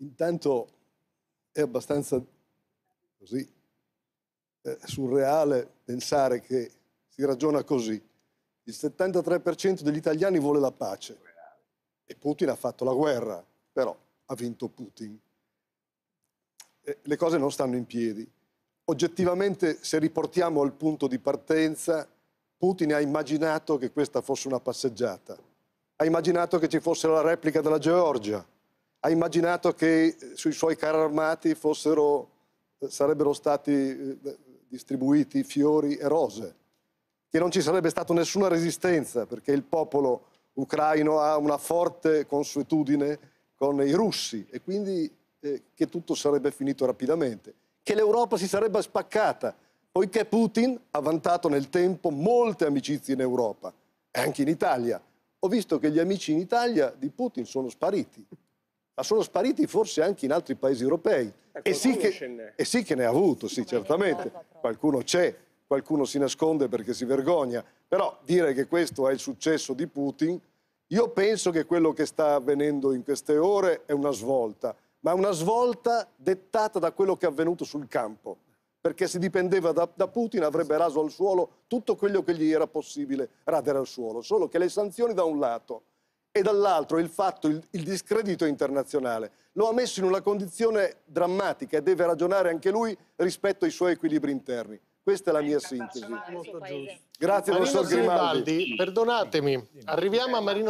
Intanto è abbastanza così eh, surreale pensare che si ragiona così. Il 73% degli italiani vuole la pace e Putin ha fatto la guerra, però ha vinto Putin. Eh, le cose non stanno in piedi. Oggettivamente, se riportiamo al punto di partenza, Putin ha immaginato che questa fosse una passeggiata ha immaginato che ci fosse la replica della Georgia, ha immaginato che sui suoi carri armati fossero, eh, sarebbero stati eh, distribuiti fiori e rose, che non ci sarebbe stata nessuna resistenza perché il popolo ucraino ha una forte consuetudine con i russi e quindi eh, che tutto sarebbe finito rapidamente, che l'Europa si sarebbe spaccata, poiché Putin ha vantato nel tempo molte amicizie in Europa e anche in Italia ho visto che gli amici in Italia di Putin sono spariti, ma sono spariti forse anche in altri paesi europei. Ecco, e sì, che, e sì, che, ne ha avuto, sì, certamente. Qualcuno c'è, qualcuno si nasconde perché si vergogna. Però dire che questo è il successo di Putin, io penso che quello che sta avvenendo in queste ore è una svolta, ma una svolta dettata da quello che è avvenuto sul campo perché se dipendeva da, da, Putin avrebbe raso al suolo tutto quello che gli era possibile radere al suolo. Solo che le sanzioni da un lato e dall'altro il fatto, il, il discredito internazionale, lo ha messo in una condizione drammatica e deve ragionare anche lui rispetto ai suoi equilibri interni. Questa è la mia sintesi. Grazie, Marino professor Grimaldi. Grimaldi. Perdonatemi, arriviamo a Marino.